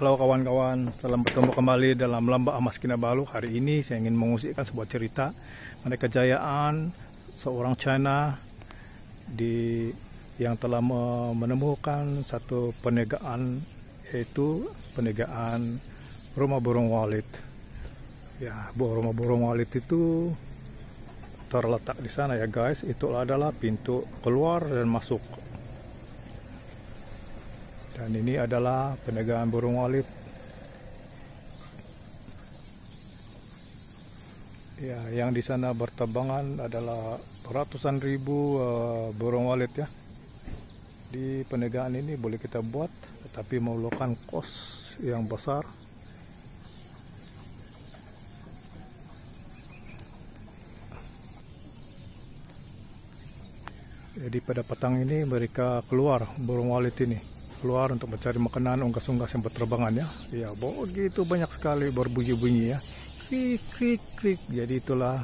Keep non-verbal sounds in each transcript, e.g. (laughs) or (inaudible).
Halo kawan-kawan, salam bertemu kembali dalam lamba Amas Kinabalu. Hari ini saya ingin mengusikkan sebuah cerita mengenai kejayaan seorang China di yang telah menemukan satu penegaan yaitu penegaan rumah burung walet. Ya, rumah burung walet itu terletak di sana ya guys. Itu adalah pintu keluar dan masuk dan ini adalah penegangan burung walet. Ya, yang di sana bertebangan adalah ratusan ribu uh, burung walet ya. Di penegangan ini boleh kita buat, tetapi memerlukan kos yang besar. Jadi pada petang ini mereka keluar burung walet ini keluar untuk mencari makanan unggas-unggas yang berterbangan ya. Ya, begitu banyak sekali berbunyi-bunyi ya. Krik, krik, krik. Jadi itulah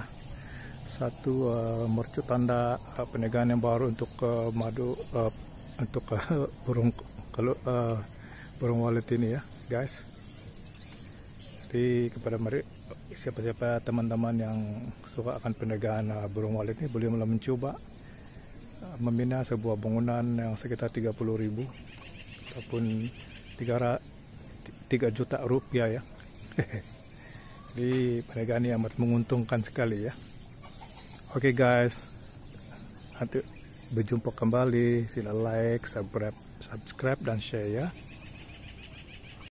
satu uh, mercu tanda uh, eh, penegangan yang baru untuk uh, madu uh, untuk uh, (laughs) burung kalau uh, burung walet ini ya, guys. Jadi kepada mereka siapa-siapa teman-teman yang suka akan penegangan uh, burung walet ini boleh mulai mencoba membina sebuah bangunan yang sekitar 30 ribu ataupun 3, 3 juta rupiah ya (laughs) jadi perniagaan ini amat menguntungkan sekali ya oke okay guys nanti berjumpa kembali sila like subscribe dan share ya